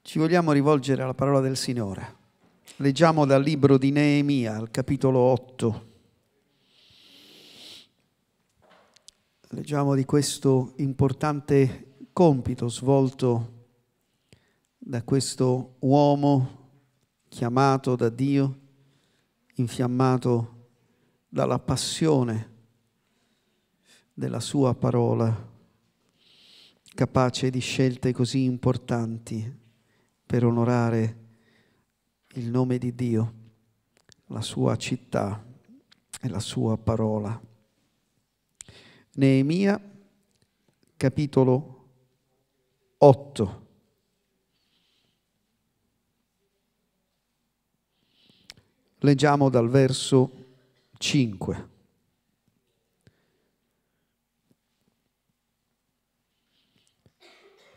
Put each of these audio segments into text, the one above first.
Ci vogliamo rivolgere alla parola del Signore. Leggiamo dal libro di Neemia, al capitolo 8. Leggiamo di questo importante compito svolto da questo uomo chiamato da Dio, infiammato dalla passione della sua parola, capace di scelte così importanti per onorare il nome di Dio, la sua città e la sua parola. Neemia capitolo 8. Leggiamo dal verso 5.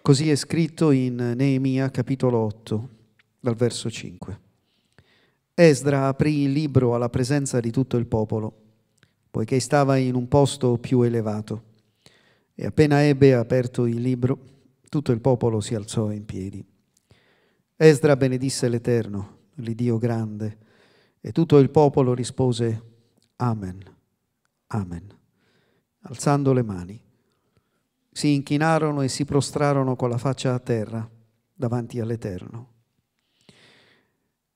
Così è scritto in Neemia capitolo 8, dal verso 5. Esdra aprì il libro alla presenza di tutto il popolo poiché stava in un posto più elevato. E appena ebbe aperto il libro, tutto il popolo si alzò in piedi. Esdra benedisse l'Eterno, l'Iddio grande, e tutto il popolo rispose Amen, Amen, alzando le mani. Si inchinarono e si prostrarono con la faccia a terra davanti all'Eterno.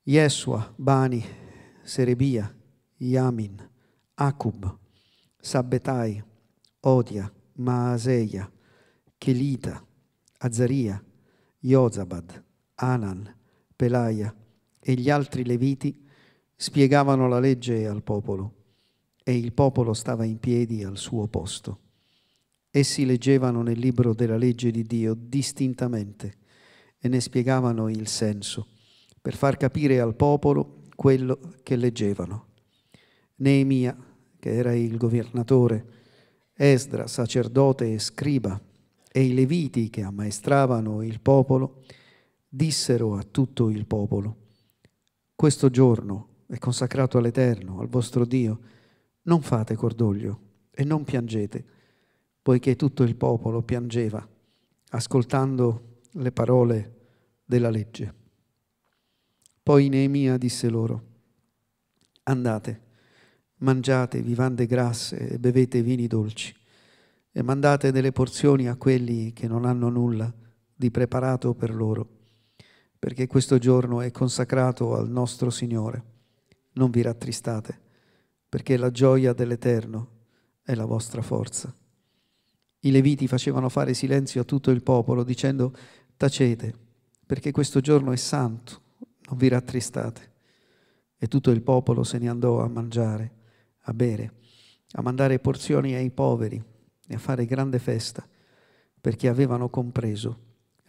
Yeshua, Bani, Serebia, Yamin, Acub, Sabbetai, Odia, Maaseia, Chelita, Azaria, Iozabad, Anan, Pelaia e gli altri leviti spiegavano la legge al popolo e il popolo stava in piedi al suo posto. Essi leggevano nel libro della legge di Dio distintamente e ne spiegavano il senso per far capire al popolo quello che leggevano. Neemia, che era il governatore, Esdra, sacerdote e scriba, e i leviti che ammaestravano il popolo, dissero a tutto il popolo, questo giorno è consacrato all'Eterno, al vostro Dio, non fate cordoglio e non piangete, poiché tutto il popolo piangeva ascoltando le parole della legge. Poi Neemia disse loro, andate, mangiate vivande grasse e bevete vini dolci e mandate delle porzioni a quelli che non hanno nulla di preparato per loro, perché questo giorno è consacrato al nostro Signore. Non vi rattristate, perché la gioia dell'Eterno è la vostra forza. I leviti facevano fare silenzio a tutto il popolo dicendo tacete, perché questo giorno è santo, non vi rattristate. E tutto il popolo se ne andò a mangiare a bere, a mandare porzioni ai poveri e a fare grande festa, perché avevano compreso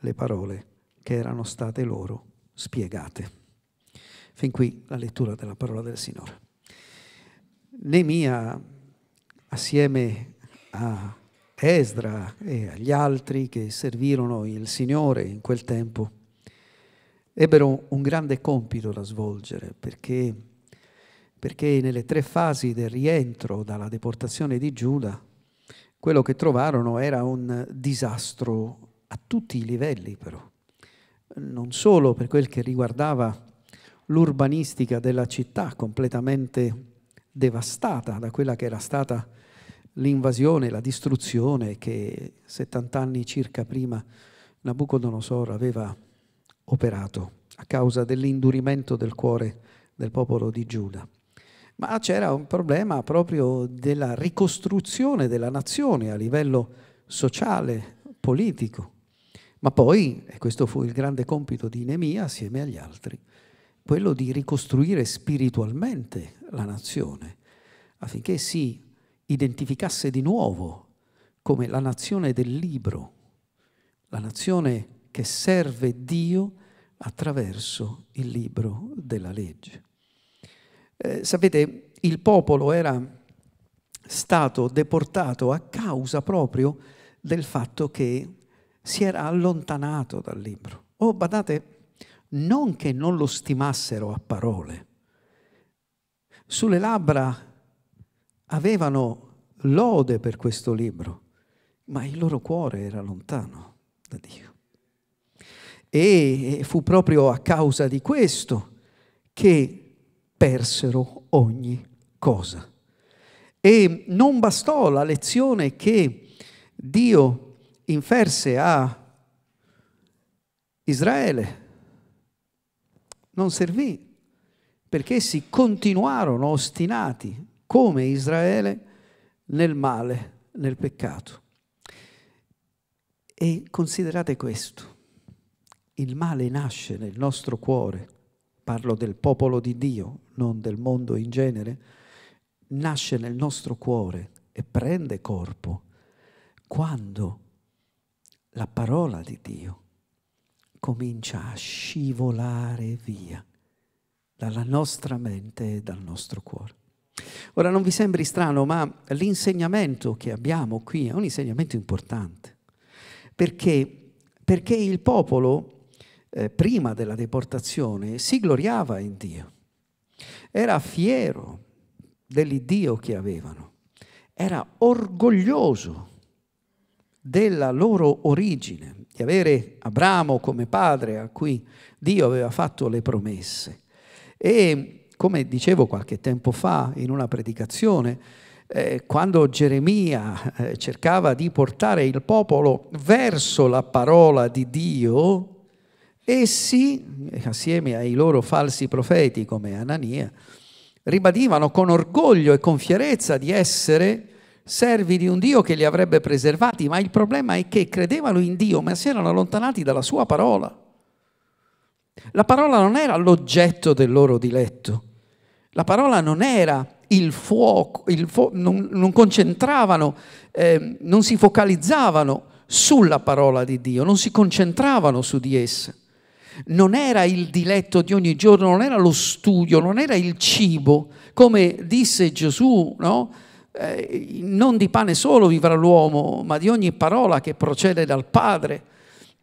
le parole che erano state loro spiegate. Fin qui la lettura della parola del Signore. Nemia, assieme a Esdra e agli altri che servirono il Signore in quel tempo, ebbero un grande compito da svolgere perché perché nelle tre fasi del rientro dalla deportazione di Giuda, quello che trovarono era un disastro a tutti i livelli però, non solo per quel che riguardava l'urbanistica della città completamente devastata da quella che era stata l'invasione, la distruzione che 70 anni circa prima Nabucodonosor aveva operato a causa dell'indurimento del cuore del popolo di Giuda ma c'era un problema proprio della ricostruzione della nazione a livello sociale, politico. Ma poi, e questo fu il grande compito di Nemia assieme agli altri, quello di ricostruire spiritualmente la nazione, affinché si identificasse di nuovo come la nazione del libro, la nazione che serve Dio attraverso il libro della legge. Eh, sapete, il popolo era stato deportato a causa proprio del fatto che si era allontanato dal libro. Oh, badate, non che non lo stimassero a parole. Sulle labbra avevano lode per questo libro, ma il loro cuore era lontano da Dio. E fu proprio a causa di questo che persero ogni cosa. E non bastò la lezione che Dio inferse a Israele, non servì perché essi continuarono ostinati come Israele nel male, nel peccato. E considerate questo, il male nasce nel nostro cuore parlo del popolo di Dio, non del mondo in genere, nasce nel nostro cuore e prende corpo quando la parola di Dio comincia a scivolare via dalla nostra mente e dal nostro cuore. Ora non vi sembri strano, ma l'insegnamento che abbiamo qui è un insegnamento importante, perché, perché il popolo eh, prima della deportazione, si gloriava in Dio, era fiero dell'Iddio che avevano, era orgoglioso della loro origine, di avere Abramo come padre a cui Dio aveva fatto le promesse. E come dicevo qualche tempo fa in una predicazione, eh, quando Geremia eh, cercava di portare il popolo verso la parola di Dio, Essi, assieme ai loro falsi profeti come Anania, ribadivano con orgoglio e con fierezza di essere servi di un Dio che li avrebbe preservati, ma il problema è che credevano in Dio, ma si erano allontanati dalla sua parola. La parola non era l'oggetto del loro diletto, la parola non era il fuoco, il fuo non, non, concentravano, eh, non si focalizzavano sulla parola di Dio, non si concentravano su di essa non era il diletto di ogni giorno, non era lo studio, non era il cibo, come disse Gesù, no? eh, non di pane solo vivrà l'uomo, ma di ogni parola che procede dal Padre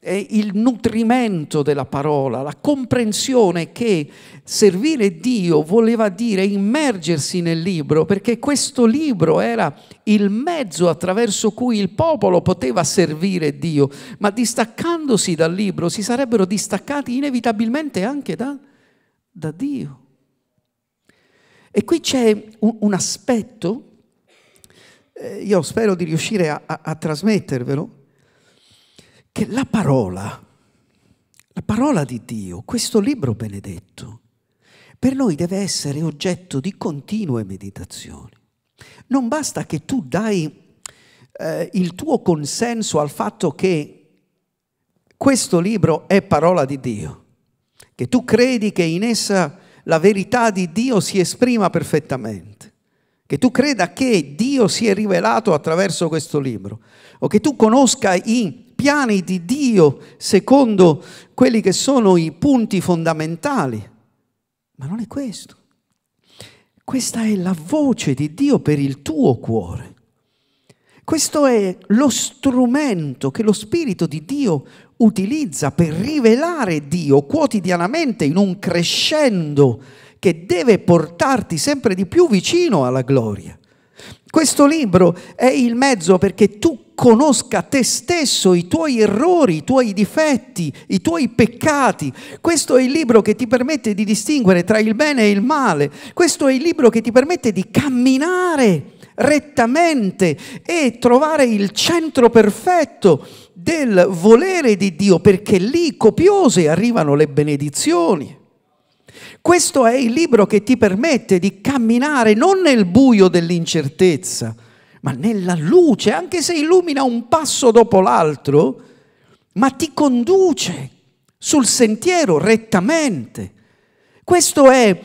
è il nutrimento della parola, la comprensione che servire Dio voleva dire immergersi nel libro, perché questo libro era il mezzo attraverso cui il popolo poteva servire Dio, ma distaccandosi dal libro si sarebbero distaccati inevitabilmente anche da, da Dio. E qui c'è un, un, aspetto, eh, io spero di riuscire a, a, a trasmettervelo, che la parola, la parola di Dio, questo libro benedetto, per noi deve essere oggetto di continue meditazioni. Non basta che tu dai eh, il tuo consenso al fatto che questo libro è parola di Dio, che tu credi che in essa la verità di Dio si esprima perfettamente, che tu creda che Dio si è rivelato attraverso questo libro, o che tu conosca i piani di Dio secondo quelli che sono i punti fondamentali. Ma non è questo. Questa è la voce di Dio per il tuo cuore. Questo è lo strumento che lo Spirito di Dio utilizza per rivelare Dio quotidianamente in un crescendo che deve portarti sempre di più vicino alla gloria. Questo libro è il mezzo perché tu conosca te stesso, i tuoi errori, i tuoi difetti, i tuoi peccati. Questo è il libro che ti permette di distinguere tra il bene e il male. Questo è il libro che ti permette di camminare rettamente e trovare il centro perfetto del volere di Dio, perché lì copiose arrivano le benedizioni. Questo è il libro che ti permette di camminare non nel buio dell'incertezza, ma nella luce, anche se illumina un passo dopo l'altro, ma ti conduce sul sentiero rettamente. Questo è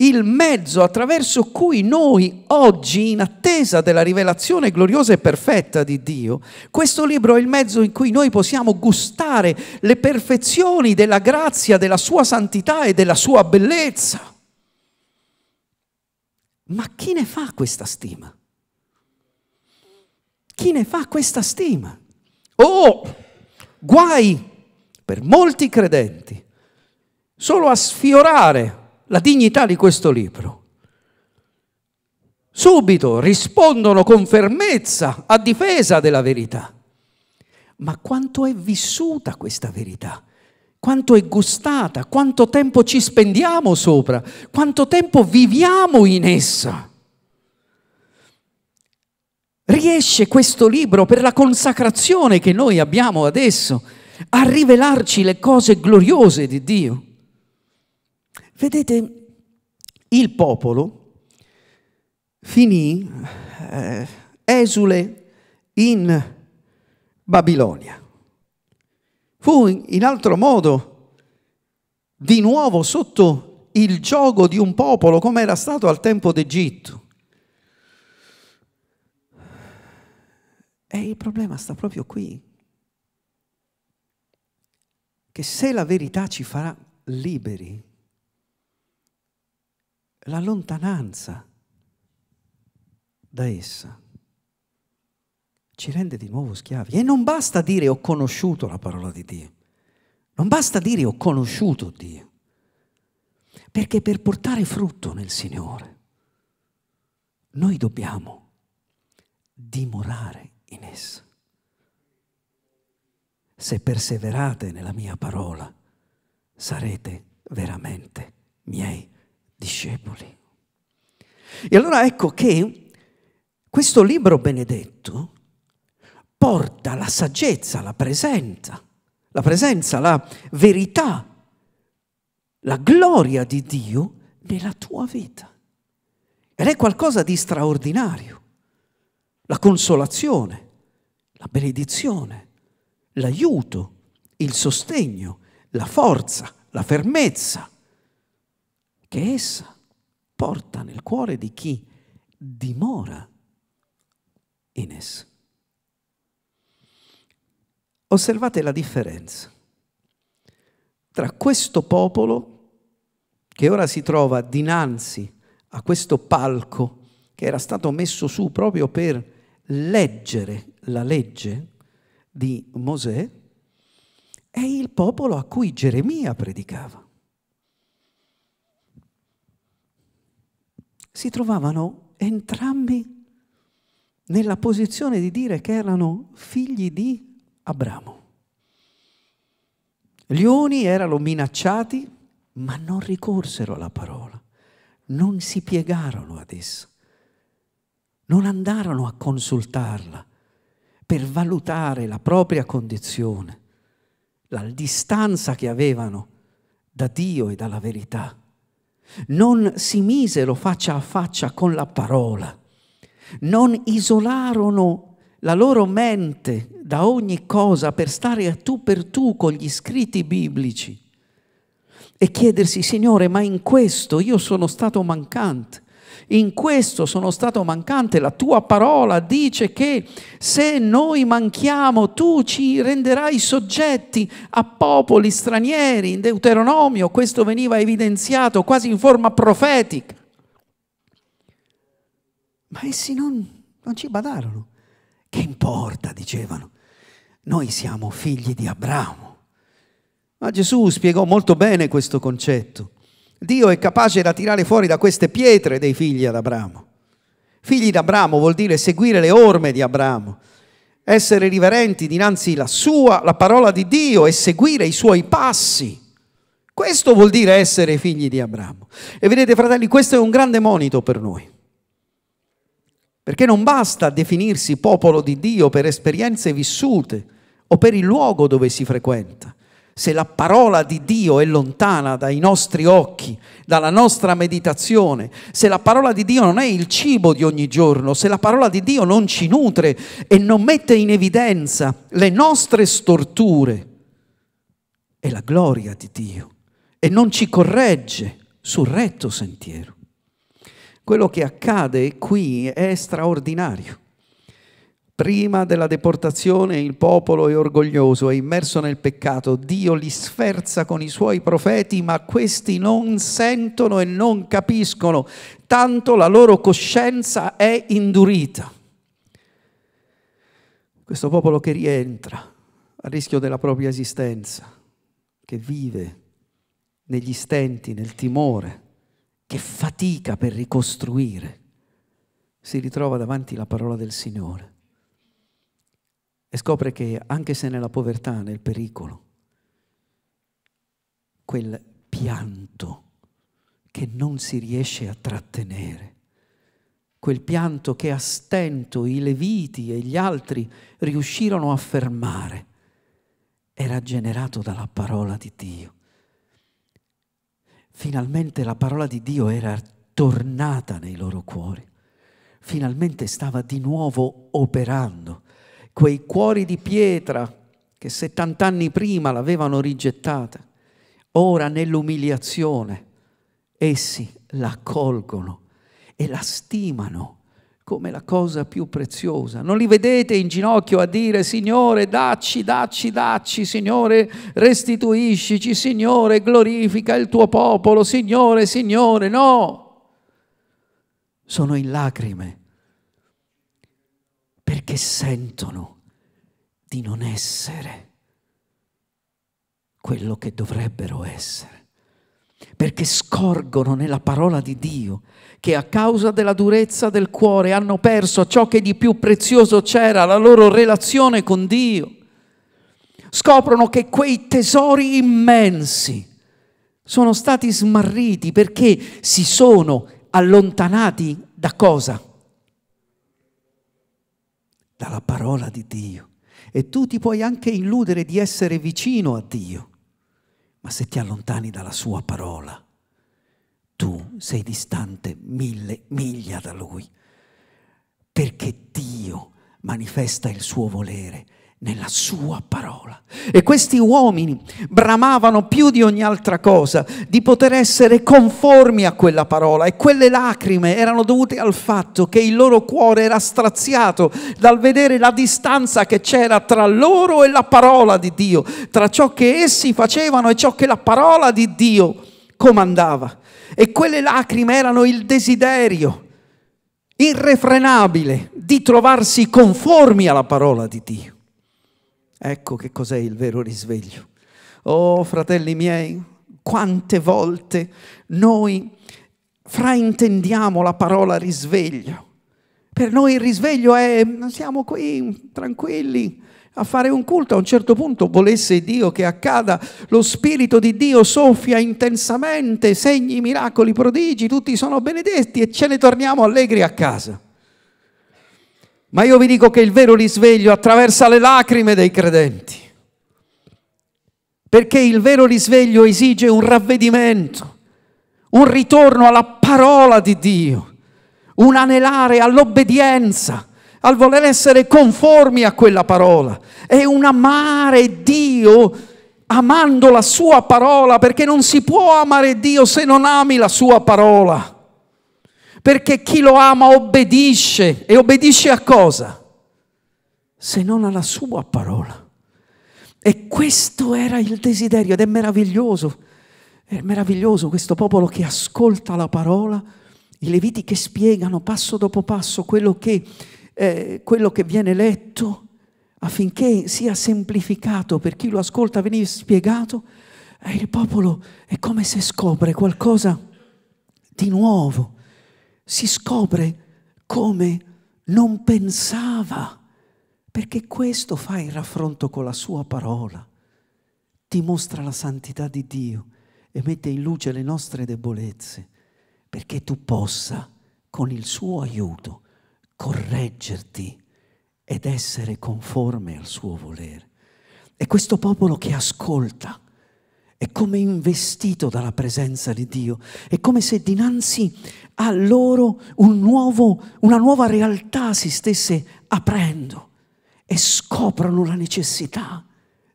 il mezzo attraverso cui noi oggi, in attesa della rivelazione gloriosa e perfetta di Dio, questo libro è il mezzo in cui noi possiamo gustare le perfezioni della grazia, della sua santità e della sua bellezza. Ma chi ne fa questa stima? Chi ne fa questa stima? Oh, guai per molti credenti solo a sfiorare la dignità di questo libro. Subito rispondono con fermezza a difesa della verità. Ma quanto è vissuta questa verità? Quanto è gustata? Quanto tempo ci spendiamo sopra? Quanto tempo viviamo in essa? Riesce questo libro, per la consacrazione che noi abbiamo adesso, a rivelarci le cose gloriose di Dio? Vedete, il popolo finì eh, esule in Babilonia. Fu in altro modo di nuovo sotto il gioco di un popolo come era stato al tempo d'Egitto. E il problema sta proprio qui, che se la verità ci farà liberi, la lontananza da essa ci rende di nuovo schiavi. E non basta dire ho conosciuto la parola di Dio, non basta dire ho conosciuto Dio, perché per portare frutto nel Signore noi dobbiamo dimorare in essa. Se perseverate nella mia parola, sarete veramente miei discepoli. E allora ecco che questo libro benedetto porta la saggezza, la presenza, la presenza, la verità, la gloria di Dio nella tua vita. Ed è qualcosa di straordinario. La consolazione, la benedizione, l'aiuto, il sostegno, la forza, la fermezza che essa porta nel cuore di chi dimora in essa. Osservate la differenza tra questo popolo che ora si trova dinanzi a questo palco che era stato messo su proprio per leggere la legge di Mosè, e il popolo a cui Geremia predicava. si trovavano entrambi nella posizione di dire che erano figli di Abramo. Gli uni erano minacciati, ma non ricorsero alla parola, non si piegarono ad essa, non andarono a consultarla per valutare la propria condizione, la distanza che avevano da Dio e dalla verità non si misero faccia a faccia con la parola, non isolarono la loro mente da ogni cosa per stare a tu per tu con gli scritti biblici e chiedersi, Signore, ma in questo io sono stato mancante in questo sono stato mancante. La tua parola dice che se noi manchiamo tu ci renderai soggetti a popoli stranieri. In Deuteronomio questo veniva evidenziato quasi in forma profetica. Ma essi non, non ci badarono. Che importa, dicevano. Noi siamo figli di Abramo. Ma Gesù spiegò molto bene questo concetto. Dio è capace da tirare fuori da queste pietre dei figli ad Abramo. Figli d'Abramo vuol dire seguire le orme di Abramo, essere riverenti dinanzi alla sua, la parola di Dio e seguire i suoi passi. Questo vuol dire essere figli di Abramo. E vedete fratelli, questo è un grande monito per noi. Perché non basta definirsi popolo di Dio per esperienze vissute o per il luogo dove si frequenta se la parola di Dio è lontana dai nostri occhi, dalla nostra meditazione, se la parola di Dio non è il cibo di ogni giorno, se la parola di Dio non ci nutre e non mette in evidenza le nostre storture, è la gloria di Dio e non ci corregge sul retto sentiero. Quello che accade qui è straordinario. Prima della deportazione il popolo è orgoglioso, è immerso nel peccato, Dio li sferza con i suoi profeti, ma questi non sentono e non capiscono, tanto la loro coscienza è indurita. Questo popolo che rientra a rischio della propria esistenza, che vive negli stenti, nel timore, che fatica per ricostruire, si ritrova davanti alla parola del Signore e scopre che anche se nella povertà, nel pericolo, quel pianto che non si riesce a trattenere, quel pianto che a stento i leviti e gli altri riuscirono a fermare, era generato dalla parola di Dio. Finalmente la parola di Dio era tornata nei loro cuori, finalmente stava di nuovo operando quei cuori di pietra che 70 anni prima l'avevano rigettata, ora nell'umiliazione essi la accolgono e la stimano come la cosa più preziosa. Non li vedete in ginocchio a dire, Signore, dacci, dacci, dacci, Signore, restituiscici, Signore, glorifica il tuo popolo, Signore, Signore, no! Sono in lacrime perché sentono di non essere quello che dovrebbero essere, perché scorgono nella parola di Dio che a causa della durezza del cuore hanno perso ciò che di più prezioso c'era, la loro relazione con Dio. Scoprono che quei tesori immensi sono stati smarriti perché si sono allontanati da cosa? dalla parola di Dio. E tu ti puoi anche illudere di essere vicino a Dio, ma se ti allontani dalla sua parola, tu sei distante mille miglia da Lui, perché Dio manifesta il suo volere nella sua parola. E questi uomini bramavano più di ogni altra cosa di poter essere conformi a quella parola e quelle lacrime erano dovute al fatto che il loro cuore era straziato dal vedere la distanza che c'era tra loro e la parola di Dio, tra ciò che essi facevano e ciò che la parola di Dio comandava. E quelle lacrime erano il desiderio irrefrenabile di trovarsi conformi alla parola di Dio. Ecco che cos'è il vero risveglio. Oh, fratelli miei, quante volte noi fraintendiamo la parola risveglio. Per noi il risveglio è siamo qui tranquilli a fare un culto, a un certo punto volesse Dio che accada, lo Spirito di Dio soffia intensamente, segni, miracoli, prodigi, tutti sono benedetti e ce ne torniamo allegri a casa. Ma io vi dico che il vero risveglio attraversa le lacrime dei credenti. Perché il vero risveglio esige un ravvedimento, un ritorno alla parola di Dio, un anelare all'obbedienza, al voler essere conformi a quella parola È un amare Dio amando la sua parola, perché non si può amare Dio se non ami la sua parola perché chi lo ama obbedisce e obbedisce a cosa? Se non alla sua parola. E questo era il desiderio ed è meraviglioso. È meraviglioso questo popolo che ascolta la parola, i leviti che spiegano passo dopo passo quello che, eh, quello che viene letto affinché sia semplificato per chi lo ascolta venire spiegato. E eh, il popolo è come se scopre qualcosa di nuovo si scopre come non pensava, perché questo fa il raffronto con la sua parola, ti mostra la santità di Dio e mette in luce le nostre debolezze, perché tu possa, con il suo aiuto, correggerti ed essere conforme al suo volere. E questo popolo che ascolta è come investito dalla presenza di Dio, è come se dinanzi a loro un nuovo, una nuova realtà si stesse aprendo e scoprono la necessità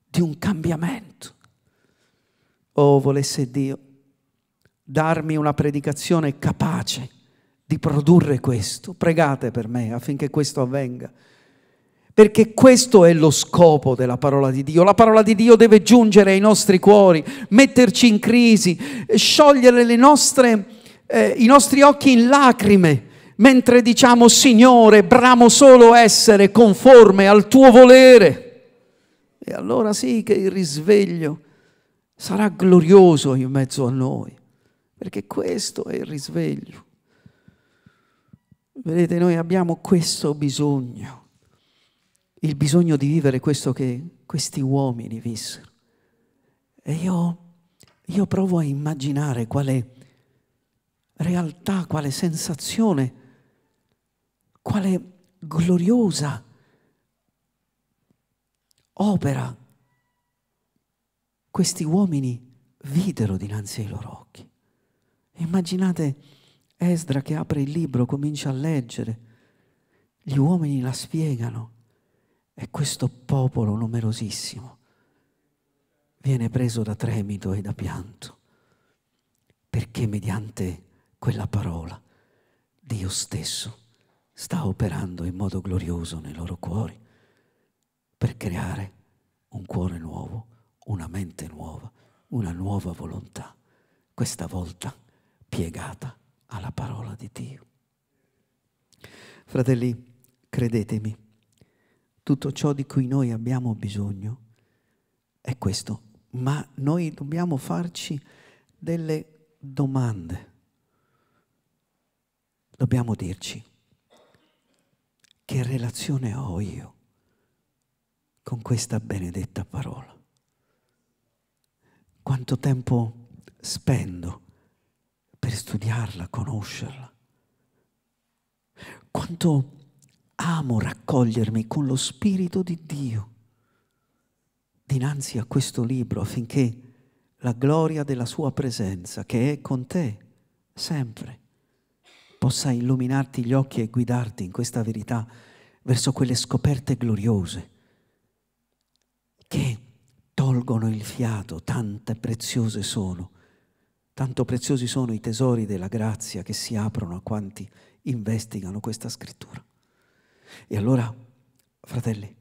di un cambiamento. Oh, volesse Dio darmi una predicazione capace di produrre questo. Pregate per me affinché questo avvenga. Perché questo è lo scopo della parola di Dio. La parola di Dio deve giungere ai nostri cuori, metterci in crisi, sciogliere nostre, eh, i nostri occhi in lacrime, mentre diciamo Signore, bramo solo essere conforme al tuo volere. E allora sì che il risveglio sarà glorioso in mezzo a noi, perché questo è il risveglio. Vedete, noi abbiamo questo bisogno il bisogno di vivere questo che questi uomini vissero. E io, io provo a immaginare quale realtà, quale sensazione, quale gloriosa opera questi uomini videro dinanzi ai loro occhi. Immaginate Esdra che apre il libro, comincia a leggere, gli uomini la spiegano, e questo popolo numerosissimo viene preso da tremito e da pianto, perché mediante quella parola Dio stesso sta operando in modo glorioso nei loro cuori per creare un cuore nuovo, una mente nuova, una nuova volontà, questa volta piegata alla parola di Dio. Fratelli, credetemi, tutto ciò di cui noi abbiamo bisogno è questo, ma noi dobbiamo farci delle domande. Dobbiamo dirci che relazione ho io con questa benedetta parola. Quanto tempo spendo per studiarla, conoscerla. Quanto amo raccogliermi con lo Spirito di Dio dinanzi a questo libro affinché la gloria della sua presenza, che è con te sempre, possa illuminarti gli occhi e guidarti in questa verità verso quelle scoperte gloriose che tolgono il fiato, tante preziose sono, tanto preziosi sono i tesori della grazia che si aprono a quanti investigano questa scrittura. E allora, fratelli,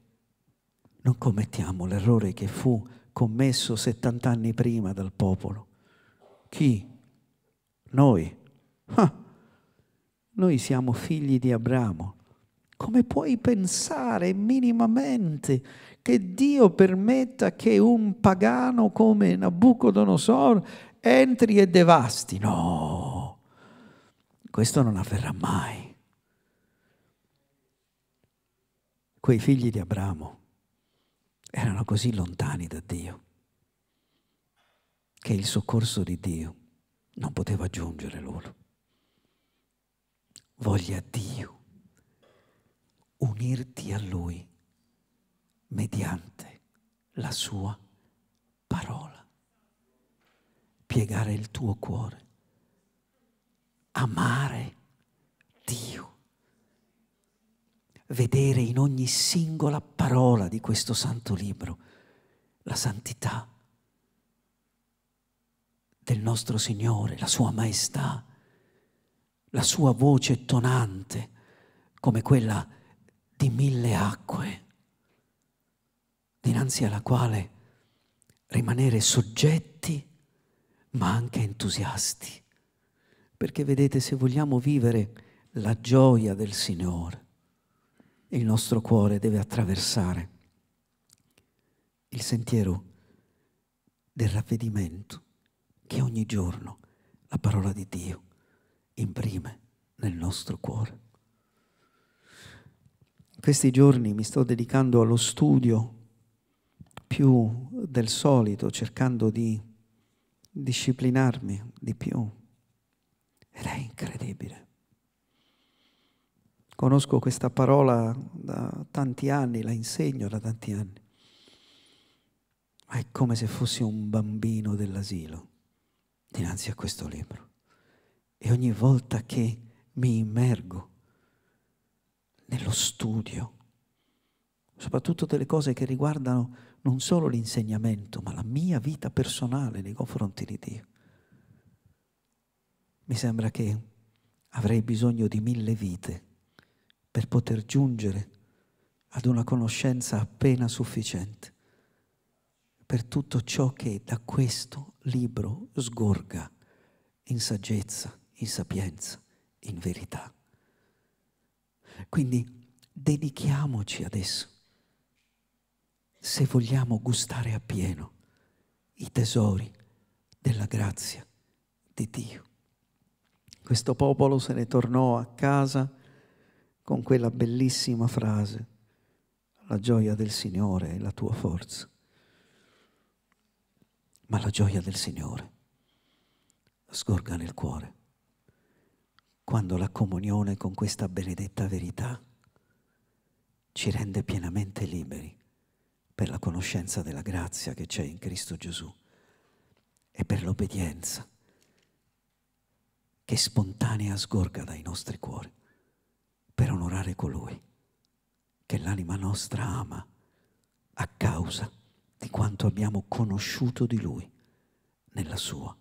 non commettiamo l'errore che fu commesso 70 anni prima dal popolo. Chi? Noi. Ah, noi siamo figli di Abramo. Come puoi pensare minimamente che Dio permetta che un pagano come Nabucodonosor entri e devasti? No, questo non avverrà mai. quei figli di Abramo erano così lontani da Dio che il soccorso di Dio non poteva giungere loro. Voglia Dio unirti a Lui mediante la sua parola, piegare il tuo cuore, amare Dio vedere in ogni singola parola di questo santo libro la santità del nostro Signore, la sua maestà, la sua voce tonante come quella di mille acque, dinanzi alla quale rimanere soggetti ma anche entusiasti. Perché vedete, se vogliamo vivere la gioia del Signore, il nostro cuore deve attraversare il sentiero del ravvedimento che ogni giorno la parola di Dio imprime nel nostro cuore. In questi giorni mi sto dedicando allo studio più del solito, cercando di disciplinarmi di più. Ed è incredibile Conosco questa parola da tanti anni, la insegno da tanti anni. Ma è come se fossi un bambino dell'asilo dinanzi a questo libro. E ogni volta che mi immergo nello studio, soprattutto delle cose che riguardano non solo l'insegnamento, ma la mia vita personale nei confronti di Dio, mi sembra che avrei bisogno di mille vite per poter giungere ad una conoscenza appena sufficiente per tutto ciò che da questo libro sgorga in saggezza, in sapienza, in verità. Quindi dedichiamoci adesso, se vogliamo gustare appieno i tesori della grazia di Dio. Questo popolo se ne tornò a casa con quella bellissima frase, la gioia del Signore è la tua forza. Ma la gioia del Signore sgorga nel cuore quando la comunione con questa benedetta verità ci rende pienamente liberi per la conoscenza della grazia che c'è in Cristo Gesù e per l'obbedienza che spontanea sgorga dai nostri cuori per onorare colui che l'anima nostra ama a causa di quanto abbiamo conosciuto di lui nella sua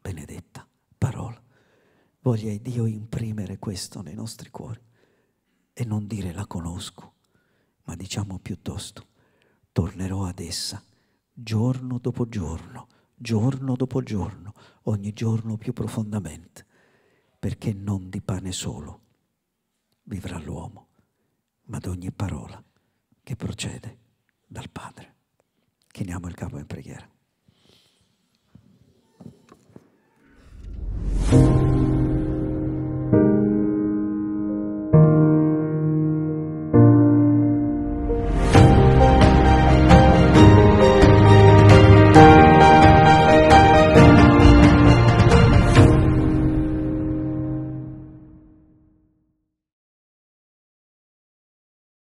benedetta parola. Voglia Dio imprimere questo nei nostri cuori e non dire la conosco, ma diciamo piuttosto tornerò ad essa giorno dopo giorno, giorno dopo giorno, ogni giorno più profondamente, perché non di pane solo vivrà l'uomo, ma ad ogni parola che procede dal Padre. Chiniamo il capo in preghiera.